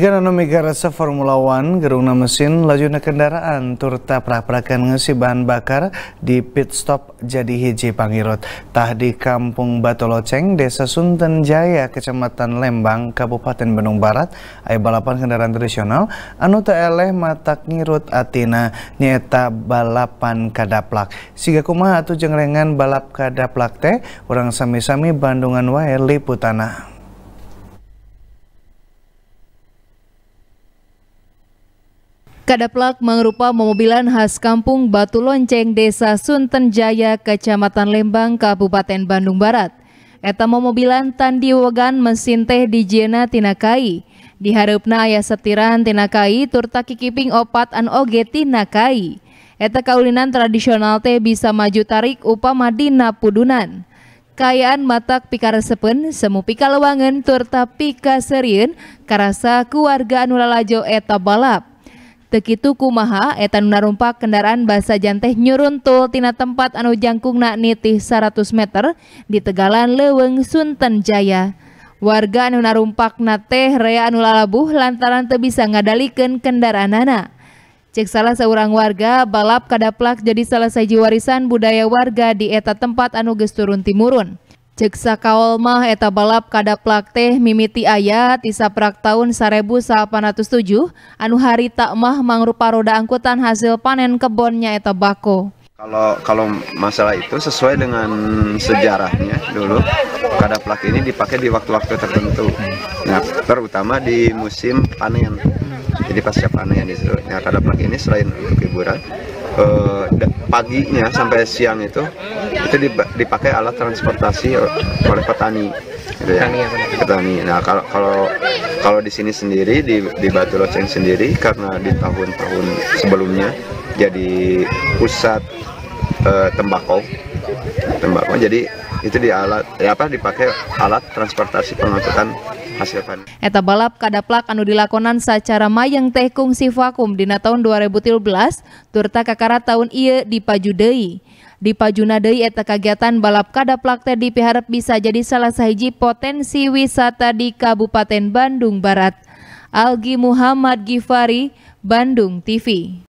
Gerana migarasa Formula One, gerungna mesin, lajuna kendaraan, turta prak-prakan ngesi bahan bakar di pit stop jadi hiji pangirut Tah di kampung Batoloceng, desa Sunten Jaya, kecamatan Lembang, Kabupaten Bandung Barat, ay balapan kendaraan tradisional, anu teleh matak ngirut atina, nyeta balapan kadaplak. Siga kumaha atu jengrengan balap kadaplak teh, orang sami-sami Bandungan wae liputanah. Kadaplak merupa mobilan khas kampung Batu Lonceng Desa Sunten Jaya, Kecamatan Lembang, Kabupaten Bandung Barat. Eta mobilan tandi Wogan mesin teh di Jena Tinakai. Diharapna ayah setiran Tinakai turta kikiping opat an oge Tinakai. Eta kaulinan tradisional teh bisa maju tarik upama dina pudunan. Kayaan matak pikaresepen semu pikalewangen turta pikaseriun karasa keluarga nulalajo eta balap tekitu kumaha etan narumpa kendaraan basa janteh nyuruntul tina tempat anu jangkungna nitih 100 meter di Tegalan Leweng Sunten Jaya warga anu na teh rea anu lalabuh lantaran teu bisa ngadalikeun kendaraan anak Cek salah seorang warga, balap kadaplak jadi salah saji warisan budaya warga di eta tempat anu gesturun timurun. Ceksa kaolmah eta balap kada plakteh mimiti ayah tisaprak tahun 1907 anu hari tak mah mangrupa roda angkutan hasil panen kebonnya eta bako. Kalau kalau masalah itu sesuai dengan sejarahnya dulu kada plak ini dipakai di waktu-waktu tertentu. Nah, terutama di musim panen jadi pas pasca panen yang di yang kadaplak ini selain untuk hiburan eh, paginya sampai siang itu itu dipakai alat transportasi oleh petani gitu ya, ya petani nah kalau kalau kalau di sini sendiri di, di Batu Loceng sendiri karena di tahun-tahun sebelumnya jadi pusat eh, tembakau tembakau jadi itu di alat ya apa dipakai alat transportasi pengangkutan hasil panen. Eta balap kadaplak anu dilakonan secara mayang teh kungsi vakum dina tahun 2013 turta kakara tahun iya di Pajudei. Di Pajuna Deui eta kegiatan balap kadaplak teh dipiharap bisa jadi salah sahiji potensi wisata di Kabupaten Bandung Barat. Algi Muhammad Gifari, Bandung TV.